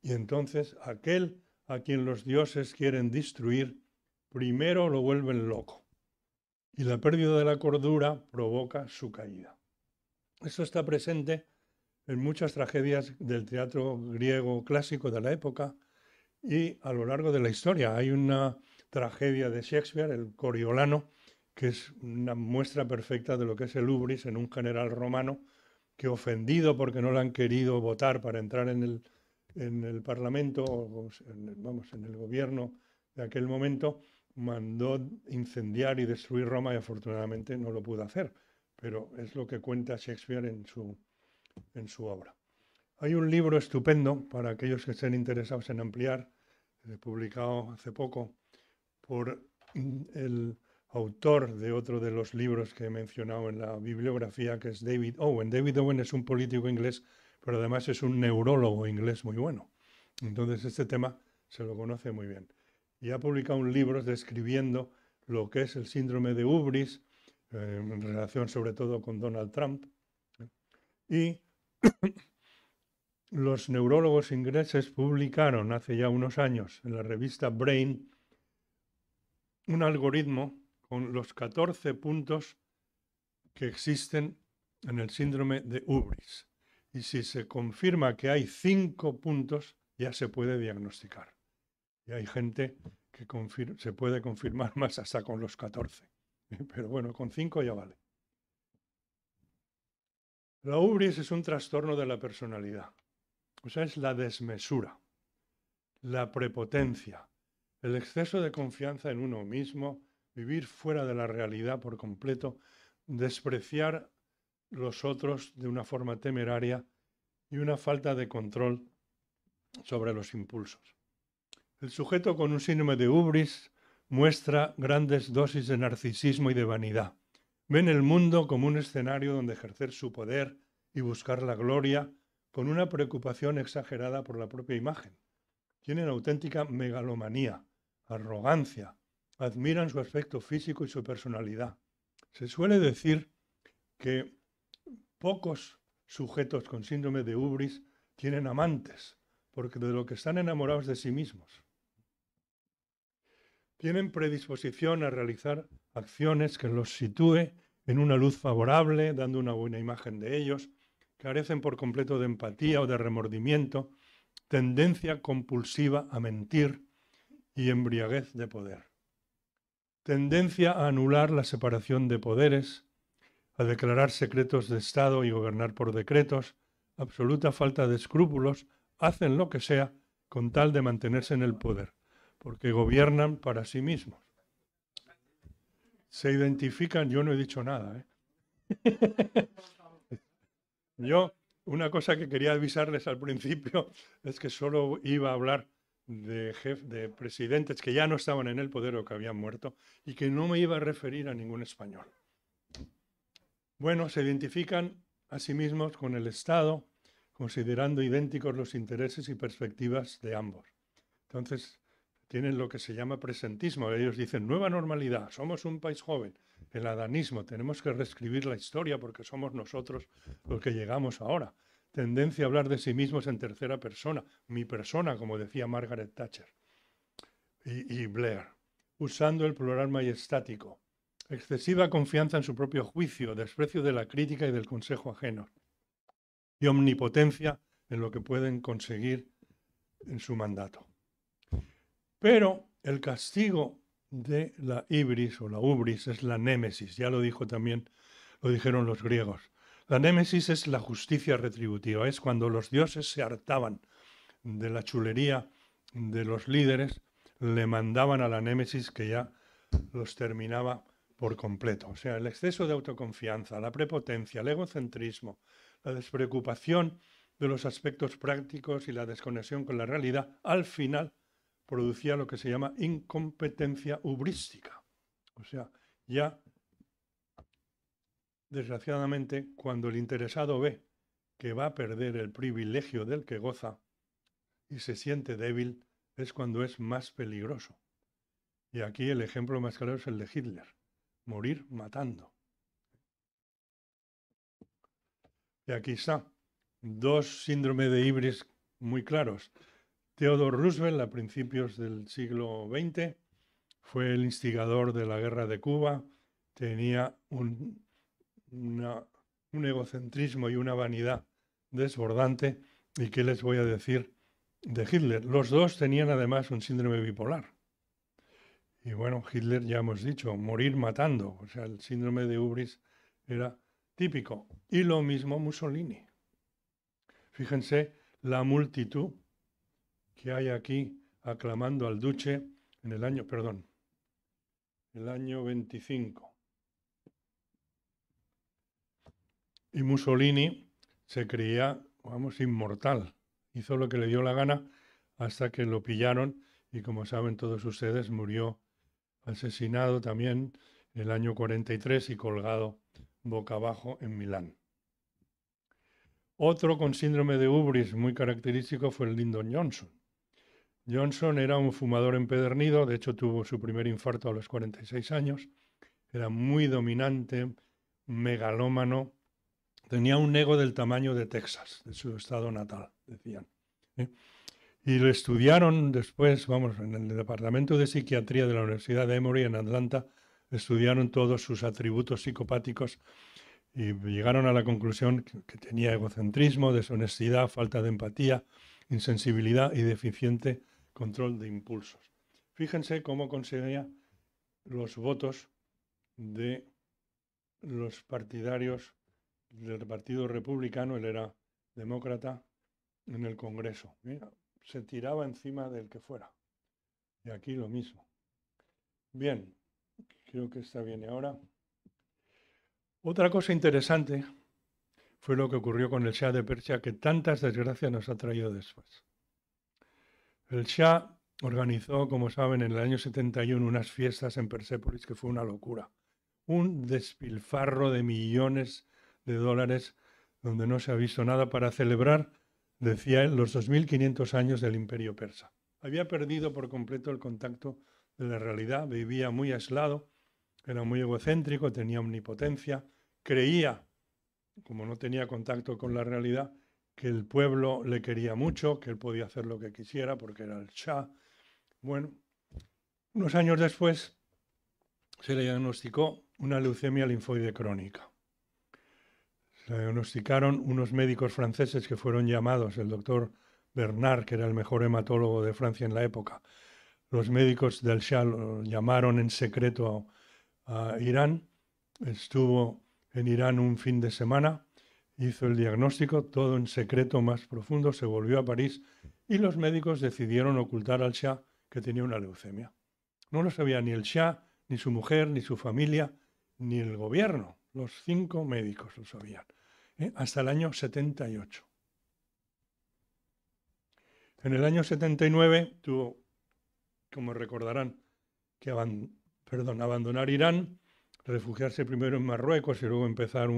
C: Y entonces aquel a quien los dioses quieren destruir, primero lo vuelven loco. Y la pérdida de la cordura provoca su caída. Eso está presente en muchas tragedias del teatro griego clásico de la época y a lo largo de la historia. Hay una tragedia de Shakespeare, el Coriolano, que es una muestra perfecta de lo que es el ubris en un general romano que ofendido porque no le han querido votar para entrar en el, Parlamento, o en el, vamos, en el gobierno de aquel momento, mandó incendiar y destruir Roma y afortunadamente no lo pudo hacer, pero es lo que cuenta Shakespeare en su, en su obra. Hay un libro estupendo para aquellos que estén interesados en ampliar, eh, publicado hace poco por mm, el autor de otro de los libros que he mencionado en la bibliografía, que es David Owen. David Owen es un político inglés, pero además es un neurólogo inglés muy bueno. Entonces este tema se lo conoce muy bien. Y ha publicado un libro describiendo lo que es el síndrome de Ubris, eh, en relación sobre todo con Donald Trump. ¿eh? Y *coughs* los neurólogos ingleses publicaron hace ya unos años en la revista Brain un algoritmo con los 14 puntos que existen en el síndrome de Ubris. Y si se confirma que hay 5 puntos, ya se puede diagnosticar. Y hay gente que se puede confirmar *laughs* más hasta con los 14. *laughs* Pero bueno, con 5 ya vale. La ubris es un trastorno de la personalidad. O sea, es la desmesura, la prepotencia, el exceso de confianza en uno mismo, vivir fuera de la realidad por completo, despreciar los otros de una forma temeraria y una falta de control sobre los impulsos. El sujeto con un síndrome de Ubris muestra grandes dosis de narcisismo y de vanidad. Ven el mundo como un escenario donde ejercer su poder y buscar la gloria con una preocupación exagerada por la propia imagen. Tienen auténtica megalomanía, arrogancia, admiran su aspecto físico y su personalidad. Se suele decir que pocos sujetos con síndrome de Ubris tienen amantes, porque de lo que están enamorados de sí mismos. Tienen predisposición a realizar acciones que los sitúe en una luz favorable, dando una buena imagen de ellos, carecen por completo de empatía o de remordimiento, tendencia compulsiva a mentir y embriaguez de poder tendencia a anular la separación de poderes, a declarar secretos de Estado y gobernar por decretos, absoluta falta de escrúpulos, hacen lo que sea con tal de mantenerse en el poder, porque gobiernan para sí mismos. Se identifican, yo no he dicho nada. ¿eh? *laughs* yo, una cosa que quería avisarles al principio es que solo iba a hablar de, de presidentes que ya no estaban en el poder o que habían muerto y que no me iba a referir a ningún español. Bueno, se identifican a sí mismos con el Estado, considerando idénticos los intereses y perspectivas de ambos. Entonces, tienen lo que se llama presentismo. Ellos dicen, nueva normalidad, somos un país joven, el adanismo, tenemos que reescribir la historia porque somos nosotros los que llegamos ahora tendencia a hablar de sí mismos en tercera persona, mi persona, como decía Margaret Thatcher y, Blair, usando el plural majestático. Excesiva confianza en su propio juicio, desprecio de la crítica y del consejo ajeno. Y omnipotencia en lo que pueden conseguir en su mandato. Pero el castigo de la ibris o la ubris es la némesis, ya lo dijo también, lo dijeron los griegos. La némesis es la justicia retributiva, es cuando los dioses se hartaban de la chulería de los líderes, le mandaban a la némesis que ya los terminaba por completo. O sea, el exceso de autoconfianza, la prepotencia, el egocentrismo, la despreocupación de los aspectos prácticos y la desconexión con la realidad, al final producía lo que se llama incompetencia hubrística. O sea, ya Desgraciadamente, cuando el interesado ve que va a perder el privilegio del que goza y se siente débil, es cuando es más peligroso. Y aquí el ejemplo más claro es el de Hitler, morir matando. Y aquí está, dos síndromes de Ibris muy claros. Theodore Roosevelt, a principios del siglo XX, fue el instigador de la guerra de Cuba, tenía un un egocentrismo y una vanidad desbordante. ¿Y qué les voy a decir de Hitler? Los dos tenían además un síndrome bipolar. Y bueno, Hitler ya hemos dicho, morir matando. O sea, el síndrome de Ubris era típico. Y lo mismo Mussolini. Fíjense la multitud que hay aquí aclamando al duce en el año, perdón, el año 25. Y Mussolini se creía, vamos, inmortal. Hizo lo que le dio la gana hasta que lo pillaron y como saben todos ustedes murió asesinado también en el año 43 y colgado boca abajo en Milán. Otro con síndrome de Ubris muy característico fue el Lyndon Johnson. Johnson era un fumador empedernido, de hecho tuvo su primer infarto a los 46 años, era muy dominante, megalómano, Tenía un ego del tamaño de Texas, de su estado natal, decían. ¿eh? Y lo estudiaron después, vamos, en el Departamento de Psiquiatría de la Universidad de Emory en Atlanta, estudiaron todos sus atributos psicopáticos y llegaron a la conclusión que, que tenía egocentrismo, deshonestidad, falta de empatía, insensibilidad y deficiente control de impulsos. Fíjense cómo conseguía los votos de los partidarios del Partido Republicano, él era demócrata, en el Congreso. Se tiraba encima del que fuera. Y aquí lo mismo. Bien, creo que está bien. ahora, otra cosa interesante fue lo que ocurrió con el Shah de Persia, que tantas desgracias nos ha traído después. El Shah organizó, como saben, en el año 71 unas fiestas en Persépolis que fue una locura. Un despilfarro de millones de dólares, donde no se ha visto nada para celebrar, decía él, los 2.500 años del imperio persa. Había perdido por completo el contacto de la realidad, vivía muy aislado, era muy egocéntrico, tenía omnipotencia, creía, como no tenía contacto con la realidad, que el pueblo le quería mucho, que él podía hacer lo que quisiera porque era el Shah. Bueno, unos años después se le diagnosticó una leucemia linfoide crónica diagnosticaron unos médicos franceses que fueron llamados, el doctor Bernard, que era el mejor hematólogo de Francia en la época. Los médicos del Shah lo llamaron en secreto a, a Irán. Estuvo en Irán un fin de semana, hizo el diagnóstico, todo en secreto más profundo, se volvió a París y los médicos decidieron ocultar al Shah que tenía una leucemia. No lo sabía ni el Shah, ni su mujer, ni su familia, ni el gobierno. Los cinco médicos lo sabían. ¿eh? hasta el año 78. En el año 79 tuvo, como recordarán, que abandonar Irán, refugiarse primero en Marruecos y luego empezar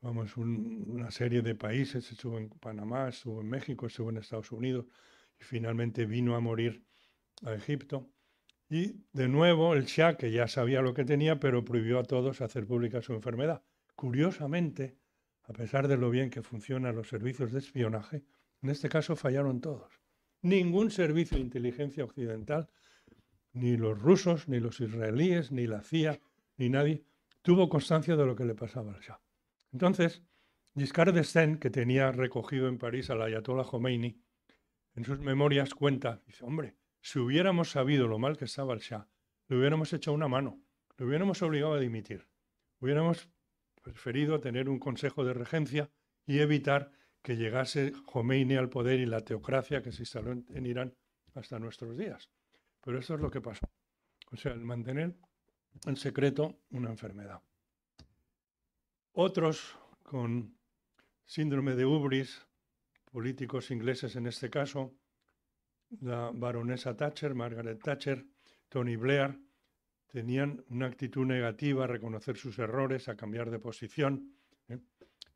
C: vamos, una serie de países. Estuvo en Panamá, estuvo en México, estuvo en Estados Unidos y finalmente vino a morir a Egipto. Y de nuevo el Shah, que ya sabía lo que tenía, pero prohibió a todos hacer pública su enfermedad. Curiosamente, a pesar de lo bien que funcionan los servicios de espionaje, en este caso fallaron todos. Ningún servicio de inteligencia occidental, ni los rusos, ni los israelíes, ni la CIA, ni nadie, tuvo constancia de lo que le pasaba al Shah. Entonces, Giscard d'Estaing, que tenía recogido en París la Ayatollah Khomeini, en sus memorias cuenta, dice, hombre, si hubiéramos sabido lo mal que estaba el Shah, le hubiéramos hecho una mano, le hubiéramos obligado a dimitir, hubiéramos preferido tener un consejo de regencia y evitar que llegase Khomeini al poder y la teocracia que se instaló en, Irán hasta nuestros días. Pero eso es lo que pasó. O sea, el mantener en secreto una enfermedad. Otros con síndrome de Ubris, políticos ingleses en este caso, la baronesa Thatcher, Margaret Thatcher, Tony Blair, tenían una actitud negativa a reconocer sus errores, a cambiar de posición. ¿eh?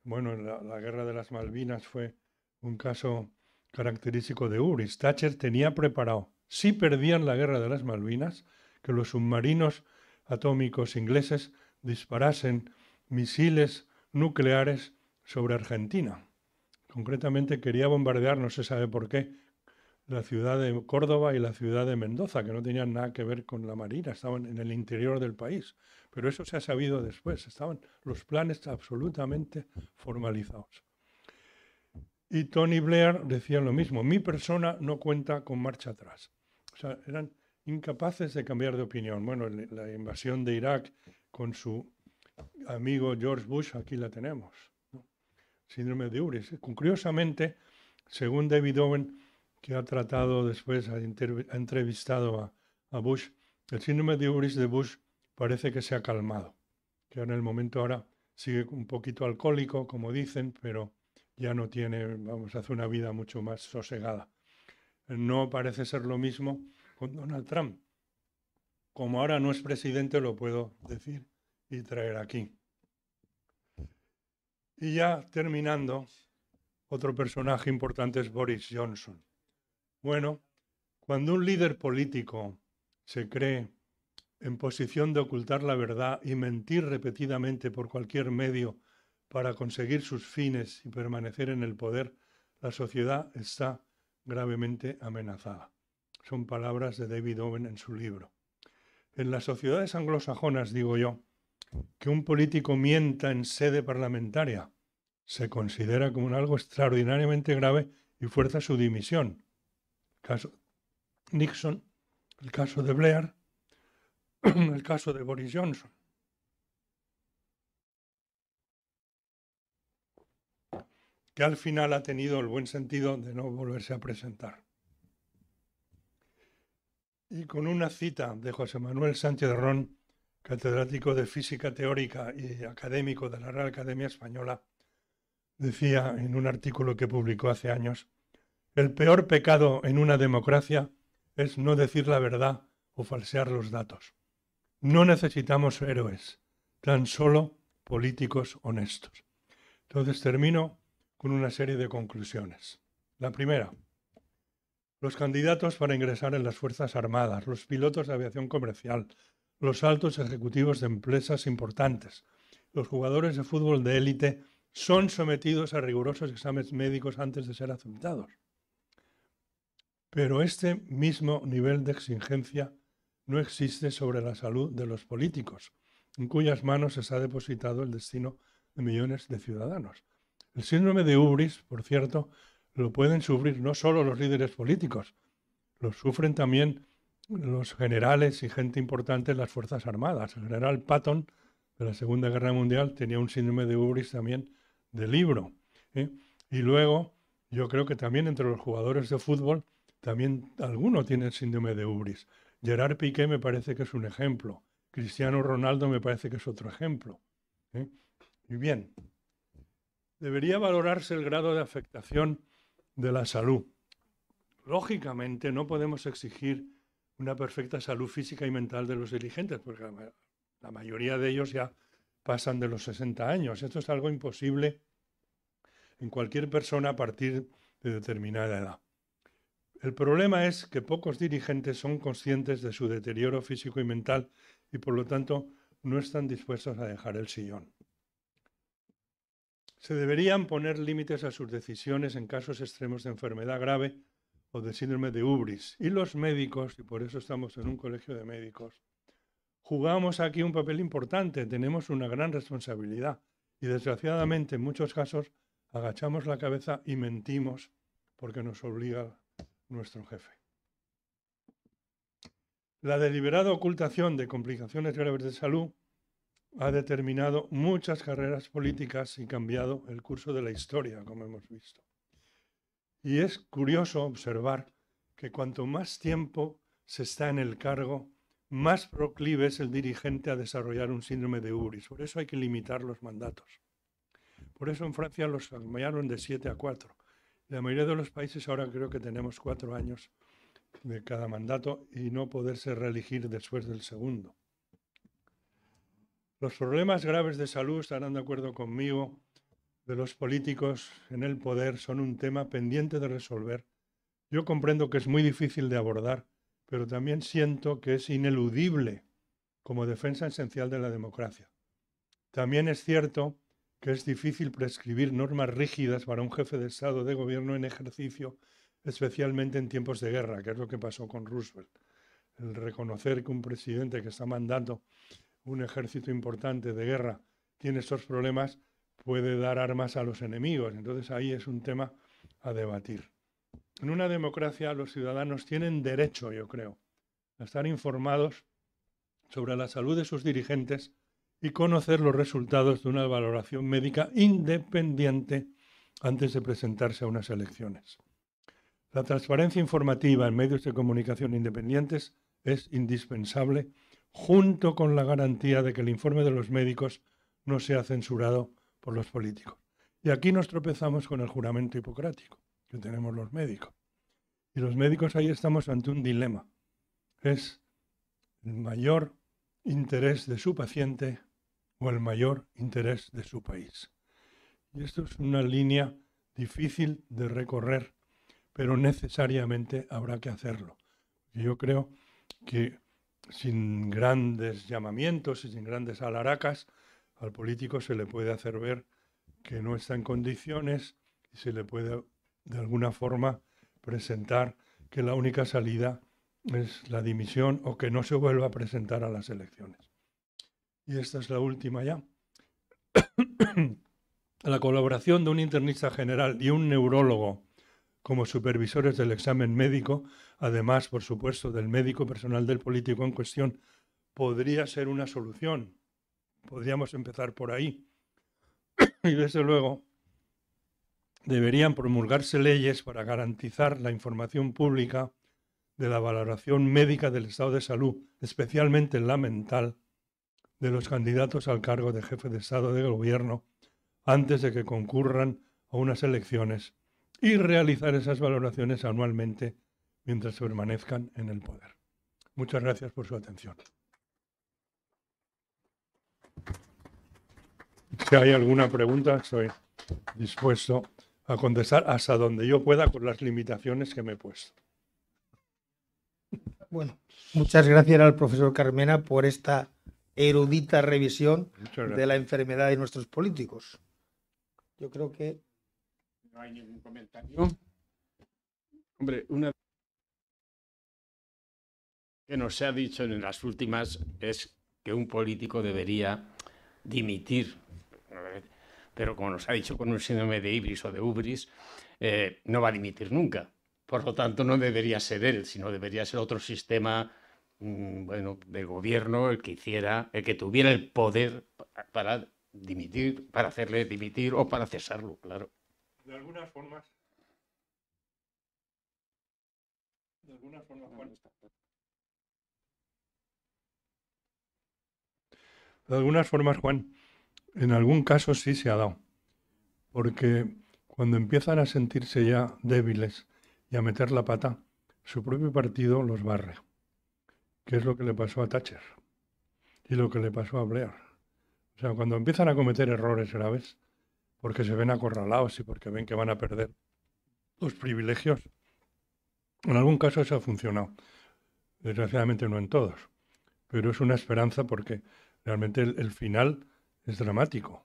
C: Bueno, la, la, guerra de las Malvinas fue un caso característico de Uris. Thatcher tenía preparado, si perdían la guerra de las Malvinas, que los submarinos atómicos ingleses disparasen misiles nucleares sobre Argentina. Concretamente quería bombardear, no se sabe por qué, la ciudad de Córdoba y la ciudad de Mendoza, que no tenían nada que ver con la Marina, estaban en el interior del país. Pero eso se ha sabido después, estaban los planes absolutamente formalizados. Y Tony Blair decía lo mismo, mi persona no cuenta con marcha atrás. O sea, eran incapaces de cambiar de opinión. Bueno, la invasión de Irak con su amigo George Bush, aquí la tenemos. Síndrome de Uris. Curiosamente, según David Owen, que ha tratado después, ha, entrevistado a, Bush, el síndrome de Uris de Bush parece que se ha calmado, que en el momento ahora sigue un poquito alcohólico, como dicen, pero ya no tiene, vamos, hace una vida mucho más sosegada. No parece ser lo mismo con Donald Trump. Como ahora no es presidente, lo puedo decir y traer aquí. Y ya terminando, otro personaje importante es Boris Johnson. Bueno, cuando un líder político se cree en posición de ocultar la verdad y mentir repetidamente por cualquier medio para conseguir sus fines y permanecer en el poder, la sociedad está gravemente amenazada. Son palabras de David Owen en su libro. En las sociedades anglosajonas, digo yo, que un político mienta en sede parlamentaria se considera como algo extraordinariamente grave y fuerza su dimisión caso Nixon, el caso de Blair, *clears throat* el caso de Boris Johnson. que al final ha tenido el buen sentido de no volverse a presentar. Y con una cita de José Manuel Sánchez Rón catedrático de Física Teórica y académico de la Real Academia Española, decía en un artículo que publicó hace años, el peor pecado en una democracia es no decir la verdad o falsear los datos. No necesitamos héroes, tan solo políticos honestos. Entonces termino con una serie de conclusiones. La primera, los candidatos para ingresar en las Fuerzas Armadas, los pilotos de aviación comercial, los altos ejecutivos de empresas importantes, los jugadores de fútbol de élite son sometidos a rigurosos exámenes médicos antes de ser aceptados. Pero este mismo nivel de exigencia no existe sobre la salud de los políticos, en cuyas manos se ha depositado el destino de millones de ciudadanos. El síndrome de Ubris, por cierto, lo pueden sufrir no solo los líderes políticos, lo sufren también los generales y gente importante de las Fuerzas Armadas. El general Patton de la Segunda Guerra Mundial tenía un síndrome de Ubris también de libro. ¿eh? Y luego, yo creo que también entre los jugadores de fútbol, también alguno tiene el síndrome de Ubris. Gerard Piqué me parece que es un ejemplo. Cristiano Ronaldo me parece que es otro ejemplo. ¿eh? Muy bien. Debería valorarse el grado de afectación de la salud. Lógicamente no podemos exigir una perfecta salud física y mental de los dirigentes, porque la mayoría de ellos ya pasan de los 60 años. Esto es algo imposible en cualquier persona a partir de determinada edad. El problema es que pocos dirigentes son conscientes de su deterioro físico y mental y por lo tanto no están dispuestos a dejar el sillón. Se deberían poner límites a sus decisiones en casos extremos de enfermedad grave o de síndrome de Ubris. Y los médicos, y por eso estamos en un colegio de médicos, jugamos aquí un papel importante, tenemos una gran responsabilidad y desgraciadamente en muchos casos agachamos la cabeza y mentimos porque nos obliga nuestro jefe. La deliberada ocultación de complicaciones graves de salud ha determinado muchas carreras políticas y cambiado el curso de la historia, como hemos visto. Y es curioso observar que cuanto más tiempo se está en el cargo, más proclive es el dirigente a desarrollar un síndrome de uri Por eso hay que limitar los mandatos. Por eso en Francia los cambiaron de 7 a 4. La mayoría de los países ahora creo que tenemos cuatro años de cada mandato y no poderse reelegir después del segundo. Los problemas graves de salud, estarán de acuerdo conmigo, de los políticos en el poder son un tema pendiente de resolver. Yo comprendo que es muy difícil de abordar, pero también siento que es ineludible como defensa esencial de la democracia. También es cierto que es difícil prescribir normas rígidas para un jefe de Estado de gobierno en ejercicio, especialmente en tiempos de guerra, que es lo que pasó con Roosevelt. El reconocer que un presidente que está mandando un ejército importante de guerra tiene esos problemas puede dar armas a los enemigos. Entonces ahí es un tema a debatir. En una democracia los ciudadanos tienen derecho, yo creo, a estar informados sobre la salud de sus dirigentes y conocer los resultados de una valoración médica independiente antes de presentarse a unas elecciones. La transparencia informativa en medios de comunicación independientes es indispensable junto con la garantía de que el informe de los médicos no sea censurado por los políticos. Y aquí nos tropezamos con el juramento hipocrático que tenemos los médicos. Y los médicos ahí estamos ante un dilema. Es el mayor interés de su paciente o el mayor interés de su país. Y esto es una línea difícil de recorrer, pero necesariamente habrá que hacerlo. Yo creo que sin grandes llamamientos y sin grandes alaracas, al político se le puede hacer ver que no está en condiciones y se le puede de alguna forma presentar que la única salida es la dimisión o que no se vuelva a presentar a las elecciones y esta es la última ya, *coughs* la colaboración de un internista general y un neurólogo como supervisores del examen médico, además, por supuesto, del médico personal del político en cuestión, podría ser una solución. Podríamos empezar por ahí. *coughs* y desde luego, deberían promulgarse leyes para garantizar la información pública de la valoración médica del estado de salud, especialmente la mental, de los candidatos al cargo de jefe de Estado de Gobierno antes de que concurran a unas elecciones y realizar esas valoraciones anualmente mientras permanezcan en el poder. Muchas gracias por su atención. Si hay alguna pregunta, soy dispuesto a contestar hasta donde yo pueda con las limitaciones que me he puesto.
A: Bueno, muchas gracias al profesor Carmena por esta
C: erudita revisión de la
A: enfermedad de nuestros políticos. Yo creo que... No hay ningún
B: comentario. Hombre, una que nos se ha dicho en las últimas es que un político debería dimitir, pero como nos ha dicho con un síndrome de Ibris o de Ubris, eh, no va a dimitir nunca. Por lo tanto, no debería ser él, sino debería ser otro sistema Mm, bueno, de gobierno el que hiciera, el que tuviera el poder para dimitir, para hacerle dimitir o para cesarlo, claro.
C: De algunas formas. De algunas formas, Juan. De algunas formas, Juan, en algún caso sí se ha dado. Porque cuando empiezan a sentirse ya débiles y a meter la pata, su propio partido los barre que es lo que le pasó a Thatcher y lo que le pasó a Blair. O sea, cuando empiezan a cometer errores graves, porque se ven acorralados y porque ven que van a perder los privilegios, en algún caso eso ha funcionado. Desgraciadamente no en todos, pero es una esperanza porque realmente el, final es dramático.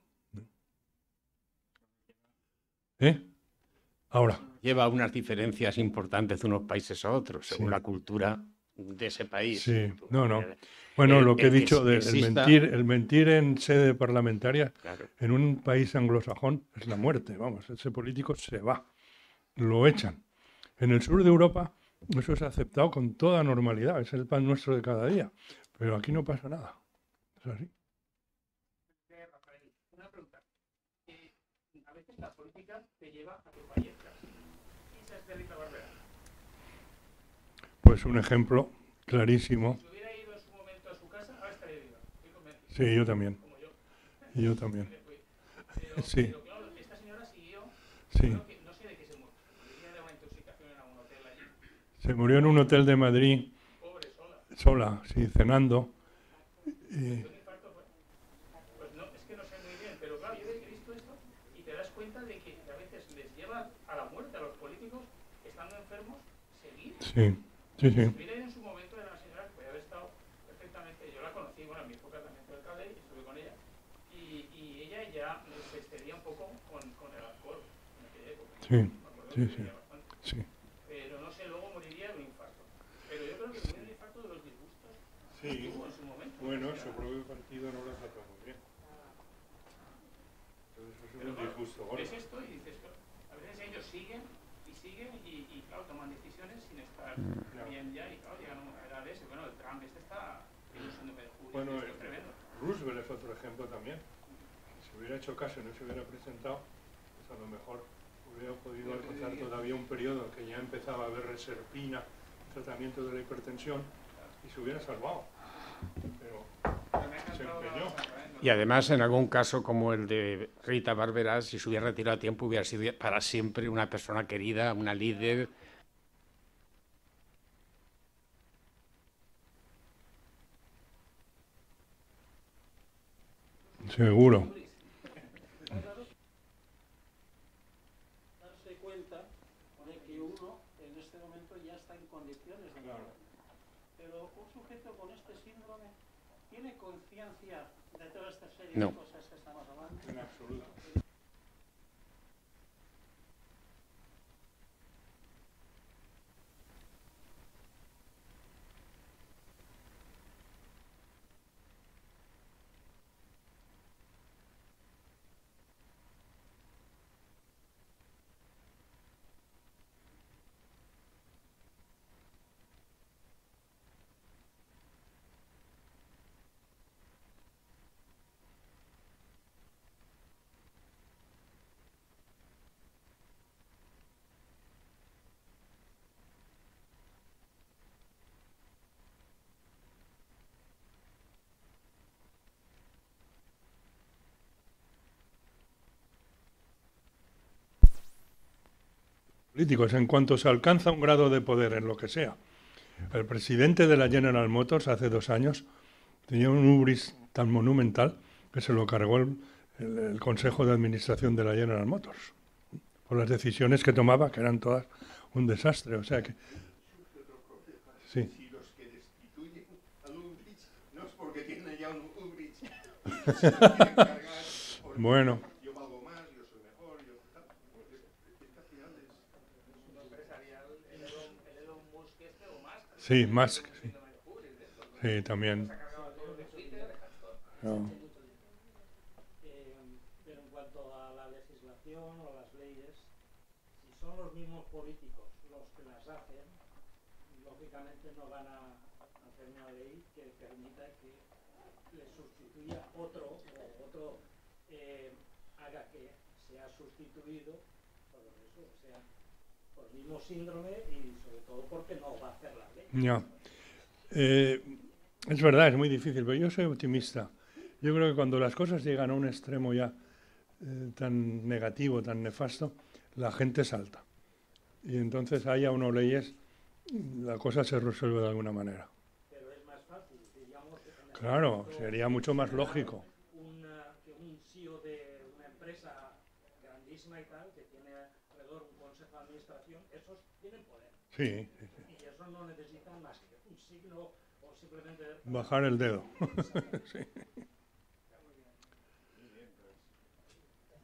C: ¿Eh? Ahora.
B: Lleva unas diferencias importantes de unos países a otros, según la cultura de ese país. Sí, no, no. Eh, bueno, lo que he dicho, del de, mentir,
C: el mentir en sede parlamentaria en un país anglosajón es la muerte, vamos, ese político se va, lo echan. En el sur de Europa eso es aceptado con toda normalidad, es el pan nuestro de cada día, pero aquí no pasa nada. Es así. Una eh, pregunta. A veces la política te lleva a Barbera. Pues un ejemplo clarísimo. Si hubiera ido en su momento a su casa, ahora estaría viva. Sí, yo también. Yo también. *laughs* Sí. Pero claro, esta señora siguió. No sé de qué se murió. Se murió en un hotel de Madrid. Pobre sola. Sola, sí, cenando. ¿Y Pues no, es que no sé muy bien. Pero claro, yo he visto esto y te das cuenta de que a veces les lleva a la muerte a los políticos que están enfermos seguir. Sí. Sí, en su momento era la señora que podía haber estado perfectamente, yo la conocí, bueno, en mi época también fue alcalde y estuve con ella, y, ella ya se excedía un poco con, el alcohol en aquella época. Sí, sí, sí. Pero no sé, luego moriría de un infarto. Pero yo creo que murió el infarto de los disgustos sí. en su momento. Bueno, su propio partido no lo ha tratado muy bien.
B: Entonces, eso es un disgusto. esto a veces ellos siguen y siguen y claro, toman decisiones. Bueno,
C: Roosevelt es otro ejemplo también. Si hubiera hecho caso y no se hubiera presentado, pues a lo mejor hubiera podido alcanzar todavía un periodo que ya empezaba a haber reserpina, tratamiento de la hipertensión, y se hubiera salvado. Pero se
B: Y además, en algún caso como el de Rita Barberá, si se hubiera retirado a tiempo, hubiera sido para siempre una persona querida, una líder Seguro. Darse cuenta de que uno en este momento ya está en condiciones de hablar. Pero un sujeto con este síndrome tiene conciencia de toda esta serie de cosas.
C: políticos en cuanto se alcanza un grado de poder en lo que sea. El presidente de la General Motors hace dos años tenía un ubris tan monumental que se lo cargó el, Consejo de Administración de la General Motors por las decisiones que tomaba, que eran todas un desastre. O sea que. Sí. bueno. Sí, que Sí, sí también. Pero
B: en cuanto a la legislación o las leyes, si son los mismos políticos los que las hacen, lógicamente no van a hacer una ley que permita que le sustituya otro o otro eh, haga que sea sustituido mismo síndrome y sobre todo porque no va a hacer
C: la eh, es verdad, es muy difícil, pero yo soy optimista. Yo creo que cuando las cosas llegan a un extremo ya eh, tan negativo, tan nefasto, la gente salta. Y entonces haya o leyes, la cosa se resuelve de alguna manera. Pero es más fácil, claro, sería mucho más lógico. Y eso
B: no necesita más que un signo o
C: simplemente... Bajar el dedo. *laughs*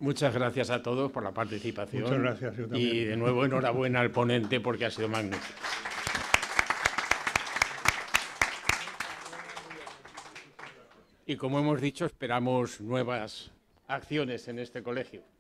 B: Muchas gracias a todos por la participación. Muchas gracias. Y de nuevo enhorabuena al ponente porque ha sido magnífico. Y como hemos dicho, esperamos nuevas acciones en este colegio.